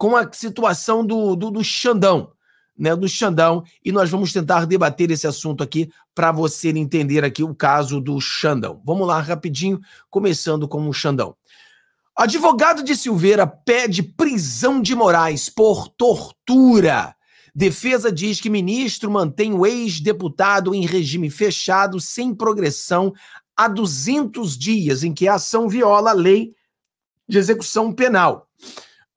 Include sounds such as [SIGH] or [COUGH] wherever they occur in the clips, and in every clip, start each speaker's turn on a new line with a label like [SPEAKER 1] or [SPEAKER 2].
[SPEAKER 1] com a situação do, do, do Xandão, né, do Xandão, e nós vamos tentar debater esse assunto aqui para você entender aqui o caso do Xandão. Vamos lá rapidinho, começando com o Xandão. Advogado de Silveira pede prisão de Moraes por tortura. Defesa diz que ministro mantém o ex-deputado em regime fechado, sem progressão, há 200 dias, em que a ação viola a lei de execução penal.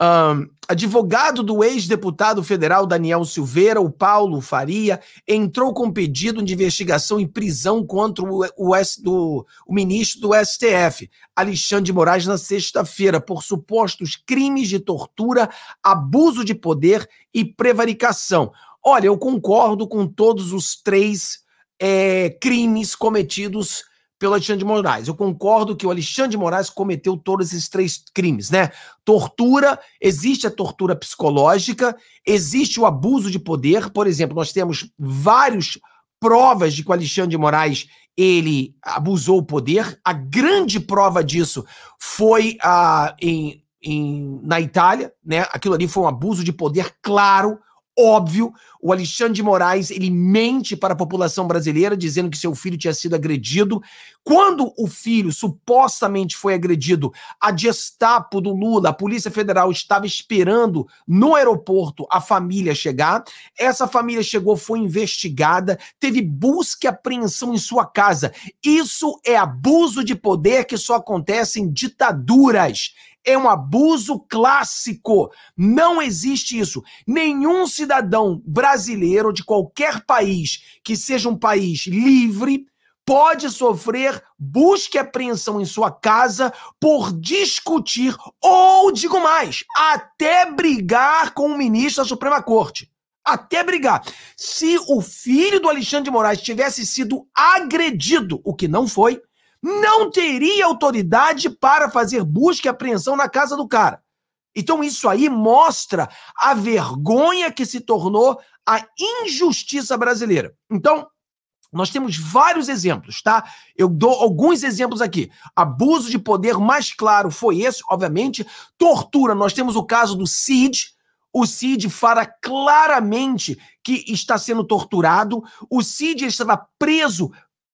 [SPEAKER 1] Um, advogado do ex-deputado federal Daniel Silveira, o Paulo Faria, entrou com pedido de investigação e prisão contra o, o, do, o ministro do STF, Alexandre de Moraes, na sexta-feira, por supostos crimes de tortura, abuso de poder e prevaricação. Olha, eu concordo com todos os três é, crimes cometidos pelo Alexandre de Moraes. Eu concordo que o Alexandre de Moraes cometeu todos esses três crimes, né? Tortura, existe a tortura psicológica, existe o abuso de poder. Por exemplo, nós temos várias provas de que o Alexandre de Moraes ele abusou o poder. A grande prova disso foi ah, em, em, na Itália, né? Aquilo ali foi um abuso de poder claro óbvio, o Alexandre de Moraes, ele mente para a população brasileira dizendo que seu filho tinha sido agredido. Quando o filho supostamente foi agredido, a Gestapo do Lula, a Polícia Federal estava esperando no aeroporto a família chegar. Essa família chegou, foi investigada, teve busca e apreensão em sua casa. Isso é abuso de poder que só acontece em ditaduras é um abuso clássico. Não existe isso. Nenhum cidadão brasileiro de qualquer país que seja um país livre pode sofrer busca e apreensão em sua casa por discutir ou, digo mais, até brigar com o ministro da Suprema Corte. Até brigar. Se o filho do Alexandre de Moraes tivesse sido agredido, o que não foi, não teria autoridade para fazer busca e apreensão na casa do cara. Então, isso aí mostra a vergonha que se tornou a injustiça brasileira. Então, nós temos vários exemplos, tá? Eu dou alguns exemplos aqui. Abuso de poder mais claro foi esse, obviamente. Tortura, nós temos o caso do Cid. O Cid fala claramente que está sendo torturado. O Cid estava preso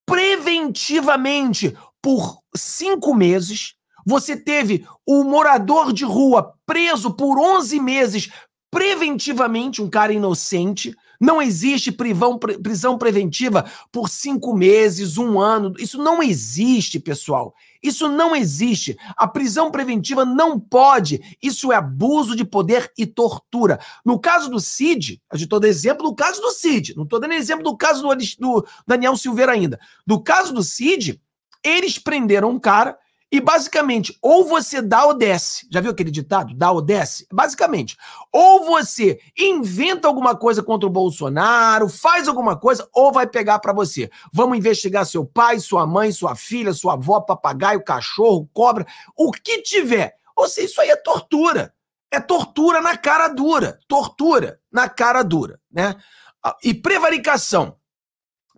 [SPEAKER 1] preventivamente por cinco meses. Você teve o morador de rua preso por 11 meses preventivamente, um cara inocente. Não existe privão, prisão preventiva por cinco meses, um ano. Isso não existe, pessoal. Isso não existe. A prisão preventiva não pode. Isso é abuso de poder e tortura. No caso do Cid, a gente está dando exemplo do caso do Cid, não estou dando exemplo do caso do, do Daniel Silveira ainda. No caso do Cid, eles prenderam um cara e basicamente, ou você dá ou desce. Já viu aquele ditado? Dá ou desce? Basicamente, ou você inventa alguma coisa contra o Bolsonaro, faz alguma coisa, ou vai pegar para você. Vamos investigar seu pai, sua mãe, sua filha, sua avó, papagaio, cachorro, cobra, o que tiver. Ou seja, isso aí é tortura. É tortura na cara dura. Tortura na cara dura, né? Ah, e prevaricação.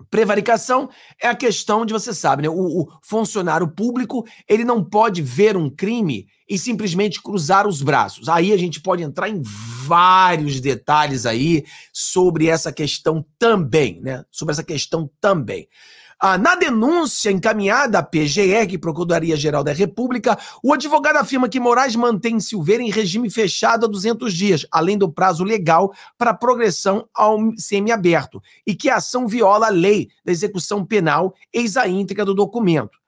[SPEAKER 1] Prevaricação é a questão de você sabe, né? O, o, funcionário público ele não pode ver um crime e simplesmente cruzar os braços. Aí a gente pode entrar em vários detalhes aí sobre essa questão também, né? Sobre essa questão também. Ah, na denúncia encaminhada à PGR, Procuradoria-Geral da República, o advogado afirma que Moraes mantém Silveira em regime fechado há 200 dias, além do prazo legal para progressão ao semiaberto, e que a ação viola a lei da execução penal, eis a íntegra do documento.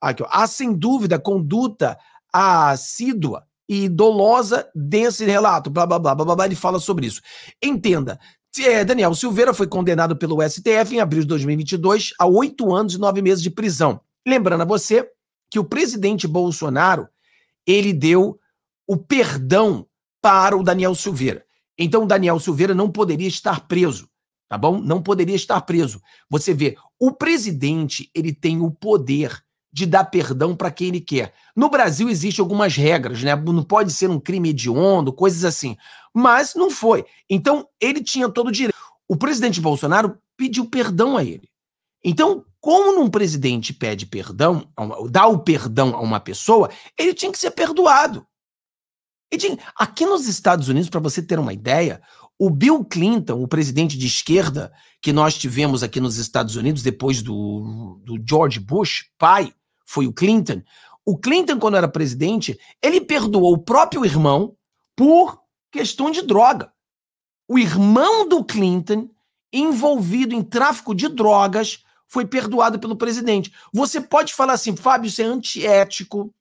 [SPEAKER 1] Aqui, ó. Há, sem dúvida, conduta assídua e dolosa desse relato, blá, blá, blá, blá, blá, ele fala sobre isso. Entenda, é, Daniel Silveira foi condenado pelo STF em abril de 2022 a oito anos e nove meses de prisão. Lembrando a você que o presidente Bolsonaro ele deu o perdão para o Daniel Silveira. Então, o Daniel Silveira não poderia estar preso, tá bom? Não poderia estar preso. Você vê, o presidente ele tem o poder de dar perdão para quem ele quer. No Brasil existem algumas regras, né? Não pode ser um crime hediondo, coisas assim. Mas não foi. Então ele tinha todo o direito. O presidente Bolsonaro pediu perdão a ele. Então, como um presidente pede perdão, dá o perdão a uma pessoa, ele tinha que ser perdoado. Tinha... Aqui nos Estados Unidos, para você ter uma ideia, o Bill Clinton, o presidente de esquerda que nós tivemos aqui nos Estados Unidos depois do, do George Bush, pai, foi o Clinton. O Clinton, quando era presidente, ele perdoou o próprio irmão por questão de droga. O irmão do Clinton, envolvido em tráfico de drogas, foi perdoado pelo presidente. Você pode falar assim, Fábio, isso é antiético,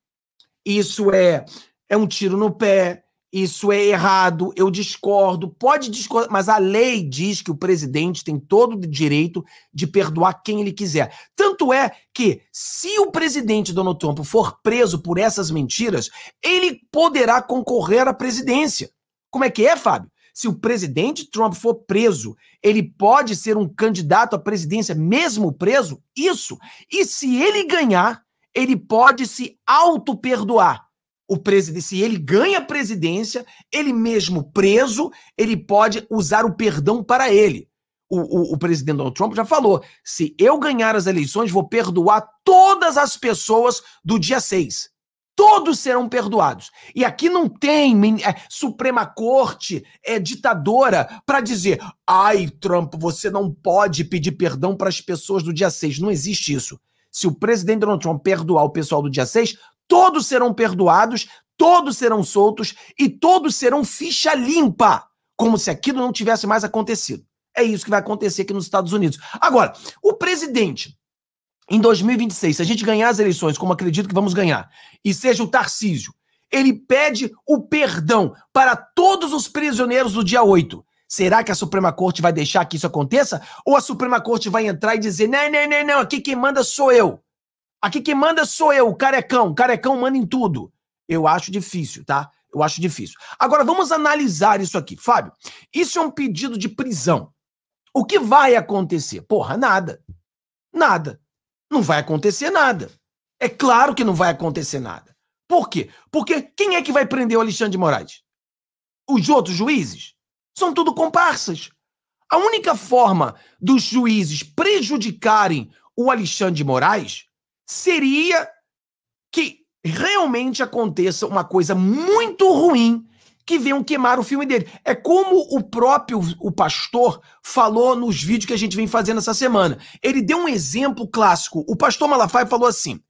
[SPEAKER 1] isso é, é um tiro no pé, isso é errado, eu discordo, pode discordar, mas a lei diz que o presidente tem todo o direito de perdoar quem ele quiser. Tanto é que, se o presidente Donald Trump for preso por essas mentiras, ele poderá concorrer à presidência. Como é que é, Fábio? Se o presidente Trump for preso, ele pode ser um candidato à presidência mesmo preso? Isso. E se ele ganhar, ele pode se auto-perdoar o presidente, se ele ganha a presidência, ele mesmo preso, ele pode usar o perdão para ele. O, o, o, presidente Donald Trump já falou: se eu ganhar as eleições, vou perdoar todas as pessoas do dia 6. Todos serão perdoados. E aqui não tem é, Suprema Corte é, ditadora para dizer: ai, Trump, você não pode pedir perdão para as pessoas do dia 6. Não existe isso. Se o presidente Donald Trump perdoar o pessoal do dia 6, todos serão perdoados, todos serão soltos e todos serão ficha limpa, como se aquilo não tivesse mais acontecido. É isso que vai acontecer aqui nos Estados Unidos. Agora, o presidente em 2026, se a gente ganhar as eleições, como acredito que vamos ganhar, e seja o Tarcísio, ele pede o perdão para todos os prisioneiros do dia 8. Será que a Suprema Corte vai deixar que isso aconteça? Ou a Suprema Corte vai entrar e dizer: não, não, não, não, aqui quem manda sou eu? Aqui quem manda sou eu, carecão. Carecão manda em tudo. Eu acho difícil, tá? Eu acho difícil. Agora vamos analisar isso aqui. Fábio, isso é um pedido de prisão. O que vai acontecer? Porra, nada. Nada. Não vai acontecer nada. É claro que não vai acontecer nada. Por quê? Porque quem é que vai prender o Alexandre de Moraes? Os outros juízes? São tudo comparsas. A única forma dos juízes prejudicarem o Alexandre de Moraes seria que realmente aconteça uma coisa muito ruim que venham queimar o filme dele. É como o próprio o pastor falou nos vídeos que a gente vem fazendo essa semana. Ele deu um exemplo clássico. O pastor Malafaia falou assim: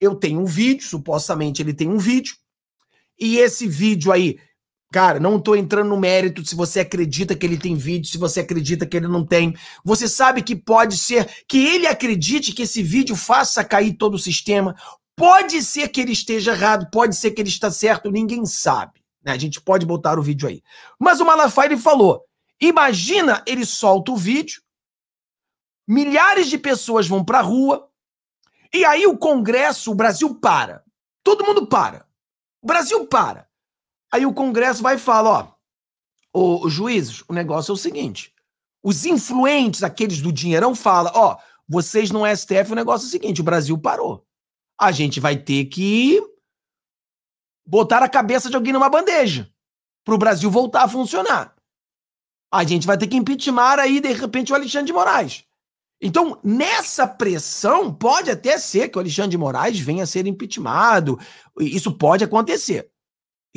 [SPEAKER 1] Eu tenho um vídeo, supostamente ele tem um vídeo, e esse vídeo aí Cara, não tô entrando no mérito se você acredita que ele tem vídeo, se você acredita que ele não tem. Você sabe que pode ser que ele acredite que esse vídeo faça cair todo o sistema. Pode ser que ele esteja errado, pode ser que ele está certo, ninguém sabe. Né? A gente pode botar o vídeo aí. Mas o Malafaia ele falou: imagina ele solta o vídeo, milhares de pessoas vão para a rua, e aí o Congresso, o Brasil para. Todo mundo para. O Brasil para. Aí o Congresso vai e fala: ó, os juízes, o negócio é o seguinte. Os influentes, aqueles do dinheirão, falam: ó, vocês no STF, o negócio é o seguinte: o Brasil parou. A gente vai ter que botar a cabeça de alguém numa bandeja para o Brasil voltar a funcionar. A gente vai ter que impeachment aí, de repente, o Alexandre de Moraes. Então, nessa pressão, pode até ser que o Alexandre de Moraes venha a ser impeachmentado. Isso pode acontecer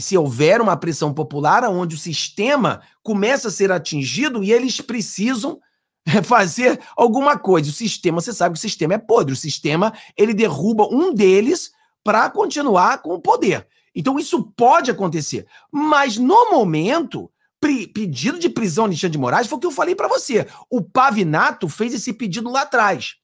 [SPEAKER 1] se houver uma pressão popular, onde o sistema começa a ser atingido e eles precisam é, fazer alguma coisa. O sistema, você sabe que o sistema é podre. O sistema, ele derruba um deles para continuar com o poder. Então, isso pode acontecer. Mas, no momento, pedido de prisão de Alexandre de Moraes foi o que eu falei para você. O Pavinato fez esse pedido lá atrás.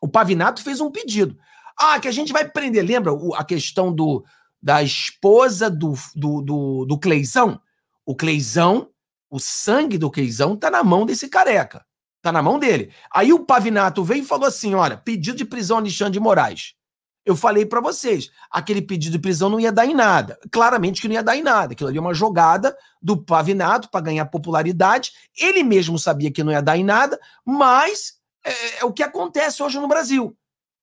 [SPEAKER 1] O Pavinato fez um pedido. Ah, que a gente vai prender. Lembra a questão do, da esposa do, do, do, do Cleizão, o Cleizão, o sangue do Cleizão tá na mão desse careca. Tá na mão dele. Aí o Pavinato veio e falou assim: olha, pedido de prisão Alexandre de Moraes. Eu falei para vocês, aquele pedido de prisão não ia dar em nada. Claramente que não ia dar em nada. Aquilo ali é uma jogada do Pavinato para ganhar popularidade. Ele mesmo sabia que não ia dar em nada, mas é, é, é o que acontece hoje no Brasil.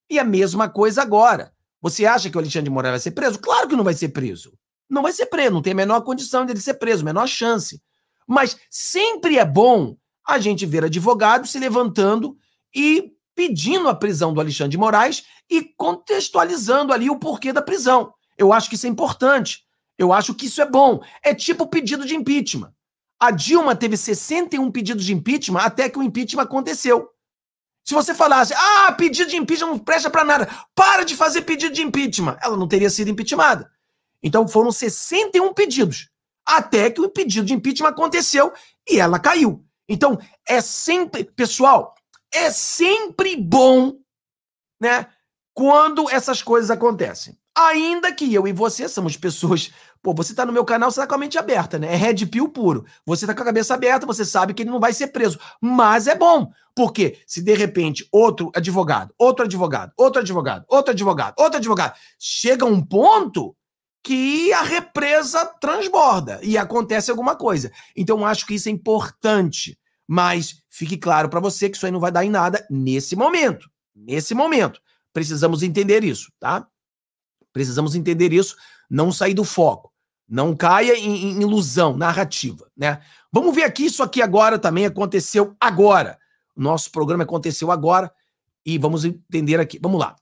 [SPEAKER 1] E a mesma coisa agora. Você acha que o Alexandre de Moraes vai ser preso? Claro que não vai ser preso. Não vai ser preso, não tem a menor condição dele ser preso, menor chance. Mas sempre é bom a gente ver advogados se levantando e pedindo a prisão do Alexandre de Moraes e contextualizando ali o porquê da prisão. Eu acho que isso é importante. Eu acho que isso é bom. É tipo pedido de impeachment. A Dilma teve 61 pedidos de impeachment até que o impeachment aconteceu. Se você falasse, ah, pedido de impeachment não presta para nada, para de fazer pedido de impeachment, ela não teria sido impeachmentada. Então foram 61 pedidos, até que o pedido de impeachment aconteceu e ela caiu. Então é sempre, pessoal, é sempre bom, né, quando essas coisas acontecem. Ainda que eu e você somos pessoas Pô, você tá no meu canal, você tá com a mente aberta, né? É red pill puro. Você tá com a cabeça aberta, você sabe que ele não vai ser preso. Mas é bom. Porque se de repente outro advogado, outro advogado, outro advogado, outro advogado, outro advogado, chega um ponto que a represa transborda e acontece alguma coisa. Então acho que isso é importante, mas fique claro para você que isso aí não vai dar em nada nesse momento. Nesse momento, precisamos entender isso, tá? Precisamos entender isso não sair do foco, não caia em, em ilusão narrativa, né? Vamos ver aqui isso aqui agora também aconteceu agora. Nosso programa aconteceu agora e vamos entender aqui. Vamos lá.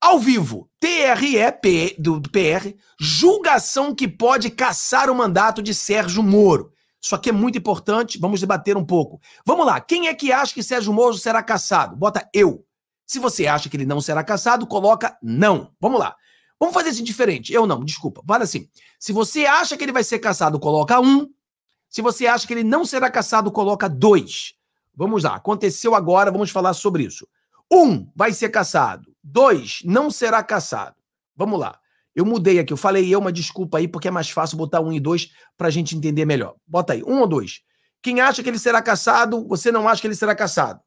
[SPEAKER 1] Ao vivo, TRE do PR, julgação que pode caçar o mandato de Sérgio Moro. Isso aqui é muito importante, vamos debater um pouco. Vamos lá, quem é que acha que Sérgio Moro será caçado? Bota eu. Se você acha que ele não será caçado, coloca não. Vamos lá. Vamos fazer assim diferente. Eu não, desculpa. Fala assim. Se você acha que ele vai ser caçado, coloca um. Se você acha que ele não será caçado, coloca dois. Vamos lá. Aconteceu agora, vamos falar sobre isso. Um vai ser caçado. Dois não será caçado. Vamos lá. Eu mudei aqui, eu falei eu, uma desculpa aí, porque é mais fácil botar um e dois para a gente entender melhor. Bota aí, um ou dois. Quem acha que ele será caçado, você não acha que ele será caçado.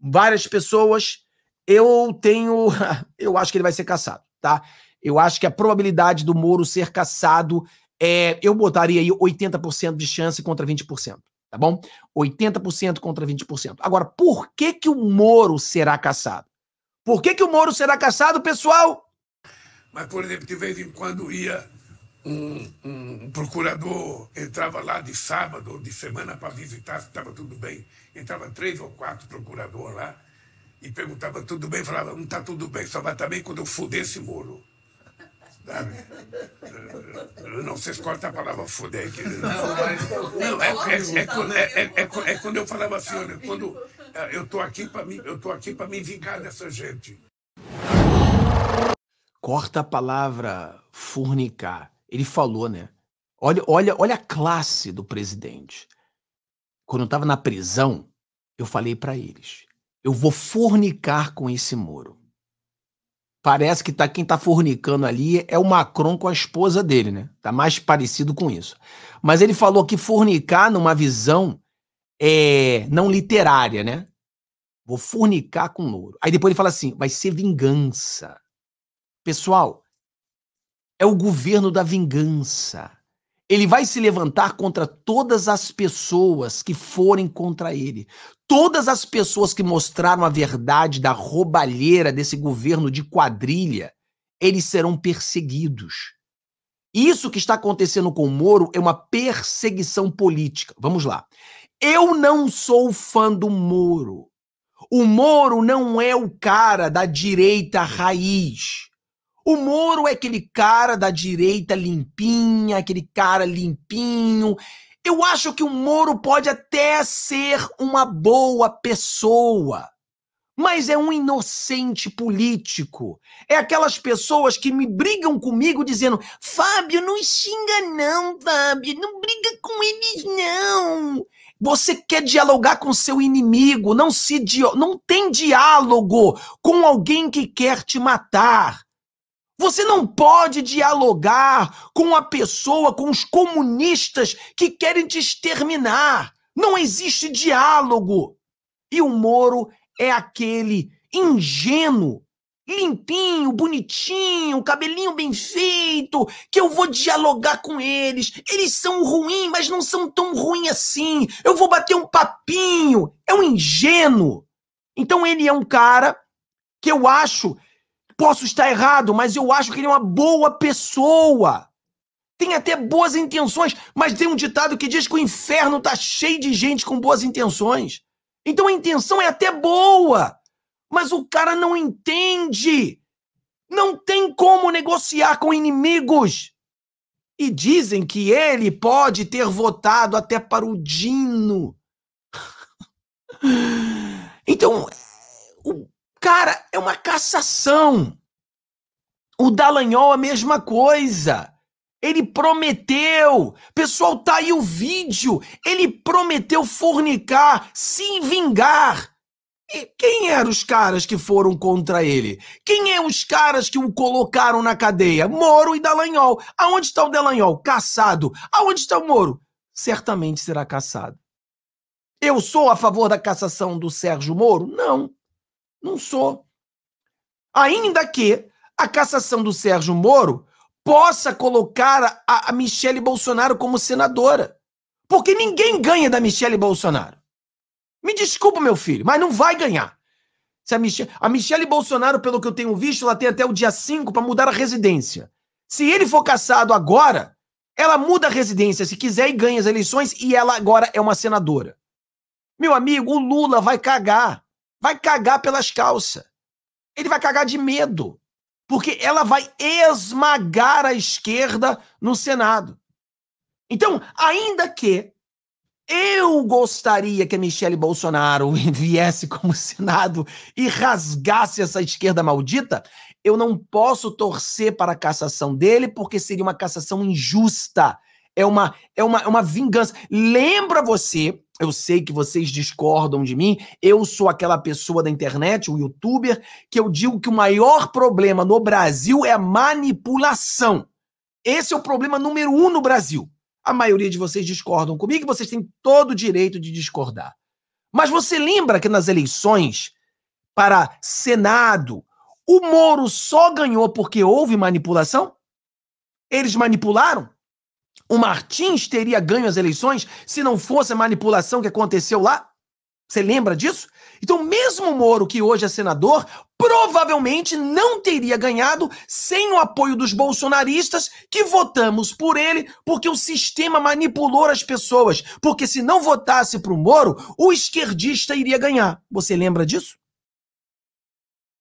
[SPEAKER 1] Várias pessoas, eu tenho. [LAUGHS] eu acho que ele vai ser caçado, tá? Eu acho que a probabilidade do Moro ser caçado é, eu botaria aí 80% de chance contra 20%, tá bom? 80% contra 20%. Agora, por que que o Moro será caçado? Por que que o Moro será caçado, pessoal? Mas, por exemplo, de vez em quando ia um, um procurador, entrava lá de sábado ou de semana para visitar se estava tudo bem. Entrava três ou quatro procuradores lá e perguntava tudo bem, falava, não está tudo bem, só vai também quando eu fuder esse Moro. Não, vocês cortam a palavra fuder. aqui. Não, mas. É, não, é, é, é, é quando eu falava assim, olha, quando eh, eu tô aqui para me, eu tô aqui para me vingar dessa gente. Corta a palavra fornicar. Ele falou, né? Olha, olha, olha a classe do presidente. Quando eu estava na prisão, eu falei para eles: eu vou fornicar com esse muro parece que tá, quem está fornicando ali é o Macron com a esposa dele, né? Tá mais parecido com isso. Mas ele falou que fornicar numa visão é, não literária, né? Vou fornicar com louro. Aí depois ele fala assim: vai ser vingança. Pessoal, é o governo da vingança. Ele vai se levantar contra todas as pessoas que forem contra ele. Todas as pessoas que mostraram a verdade da roubalheira desse governo de quadrilha, eles serão perseguidos. Isso que está acontecendo com o Moro é uma perseguição política. Vamos lá. Eu não sou fã do Moro. O Moro não é o cara da direita raiz. O Moro é aquele cara da direita limpinha, aquele cara limpinho. Eu acho que o Moro pode até ser uma boa pessoa, mas é um inocente político. É aquelas pessoas que me brigam comigo dizendo: Fábio, não xinga, não, Fábio, não briga com eles, não. Você quer dialogar com seu inimigo, não se não tem diálogo com alguém que quer te matar. Você não pode dialogar com a pessoa, com os comunistas que querem te exterminar. Não existe diálogo. E o Moro é aquele ingênuo, limpinho, bonitinho, cabelinho bem feito, que eu vou dialogar com eles. Eles são ruins, mas não são tão ruins assim. Eu vou bater um papinho. É um ingênuo. Então ele é um cara que eu acho Posso estar errado, mas eu acho que ele é uma boa pessoa. Tem até boas intenções, mas tem um ditado que diz que o inferno está cheio de gente com boas intenções. Então a intenção é até boa, mas o cara não entende. Não tem como negociar com inimigos. E dizem que ele pode ter votado até para o Dino. [LAUGHS] Então, o Cara, é uma cassação. O Dallagnol, a mesma coisa. Ele prometeu. Pessoal, tá aí o vídeo. Ele prometeu fornicar, se vingar. E quem eram os caras que foram contra ele? Quem é os caras que o colocaram na cadeia? Moro e Dallagnol. Aonde está o Dallagnol? Caçado. Aonde está o Moro? Certamente será caçado. Eu sou a favor da cassação do Sérgio Moro? Não. Não sou. Ainda que a cassação do Sérgio Moro possa colocar a, a Michele Bolsonaro como senadora. Porque ninguém ganha da Michele Bolsonaro. Me desculpa, meu filho, mas não vai ganhar. Se a, Michele, a Michele Bolsonaro, pelo que eu tenho visto, ela tem até o dia 5 para mudar a residência. Se ele for caçado agora, ela muda a residência se quiser e ganha as eleições e ela agora é uma senadora. Meu amigo, o Lula vai cagar vai cagar pelas calças. Ele vai cagar de medo, porque ela vai esmagar a esquerda no Senado. Então, ainda que eu gostaria que a Michelle Bolsonaro [LAUGHS] viesse como Senado e rasgasse essa esquerda maldita, eu não posso torcer para a cassação dele, porque seria uma cassação injusta. É uma, é uma, é uma vingança. Lembra você eu sei que vocês discordam de mim. Eu sou aquela pessoa da internet, o youtuber, que eu digo que o maior problema no Brasil é a manipulação. Esse é o problema número um no Brasil. A maioria de vocês discordam comigo e vocês têm todo o direito de discordar. Mas você lembra que nas eleições para Senado, o Moro só ganhou porque houve manipulação? Eles manipularam? O Martins teria ganho as eleições se não fosse a manipulação que aconteceu lá? Você lembra disso? Então, mesmo o Moro, que hoje é senador, provavelmente não teria ganhado sem o apoio dos bolsonaristas que votamos por ele porque o sistema manipulou as pessoas. Porque se não votasse para o Moro, o esquerdista iria ganhar. Você lembra disso?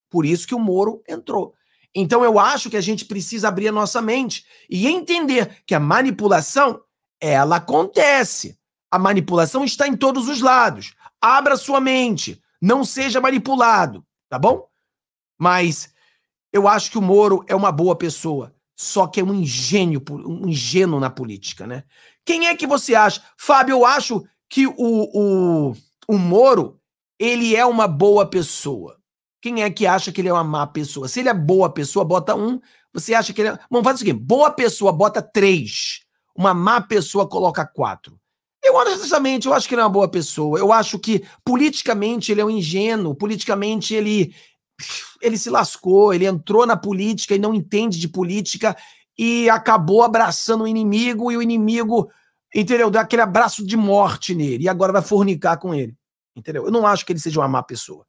[SPEAKER 1] Por isso que o Moro entrou. Então eu acho que a gente precisa abrir a nossa mente e entender que a manipulação, ela acontece. A manipulação está em todos os lados. Abra sua mente, não seja manipulado, tá bom? Mas eu acho que o Moro é uma boa pessoa, só que é um ingênio, um ingênuo na política, né? Quem é que você acha? Fábio, eu acho que o, o, o Moro, ele é uma boa pessoa. Quem é que acha que ele é uma má pessoa? Se ele é boa pessoa, bota um. Você acha que ele é. Bom, faz o seguinte: boa pessoa, bota três. Uma má pessoa, coloca quatro. Eu, honestamente, eu acho que ele é uma boa pessoa. Eu acho que politicamente ele é um ingênuo. Politicamente ele. Ele se lascou, ele entrou na política e não entende de política e acabou abraçando o inimigo e o inimigo, entendeu? Dá aquele abraço de morte nele e agora vai fornicar com ele, entendeu? Eu não acho que ele seja uma má pessoa.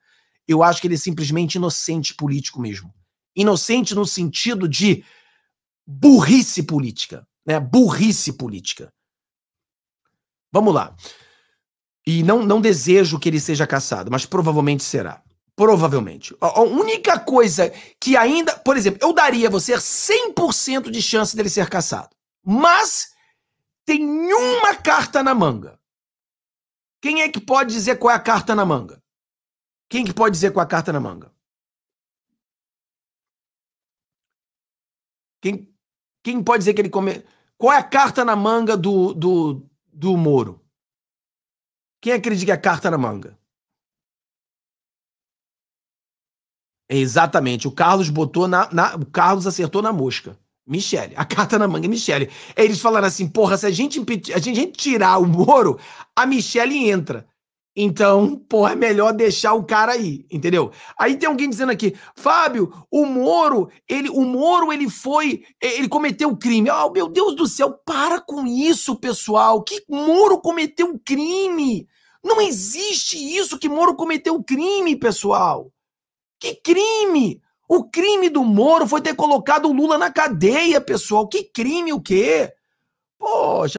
[SPEAKER 1] Eu acho que ele é simplesmente inocente político mesmo. Inocente no sentido de burrice política, né? Burrice política. Vamos lá. E não, não desejo que ele seja caçado, mas provavelmente será. Provavelmente. A única coisa que ainda. Por exemplo, eu daria a você 100% de chance dele ser caçado. Mas tem uma carta na manga. Quem é que pode dizer qual é a carta na manga? Quem que pode dizer com a carta na manga? Quem, quem pode dizer que ele come... Qual é a carta na manga do, do, do Moro? Quem acredita que é a carta na manga? exatamente, o Carlos botou na, na, O Carlos acertou na mosca. Michele. A carta na manga é Michele. Eles falaram assim: porra, se a gente, a gente, a gente tirar o Moro, a Michele entra. Então, pô, é melhor deixar o cara aí, entendeu? Aí tem alguém dizendo aqui, Fábio, o Moro, ele, o Moro, ele foi, ele cometeu crime. Oh, meu Deus do céu, para com isso, pessoal. Que Moro cometeu crime? Não existe isso que Moro cometeu crime, pessoal. Que crime? O crime do Moro foi ter colocado o Lula na cadeia, pessoal. Que crime o quê? Poxa.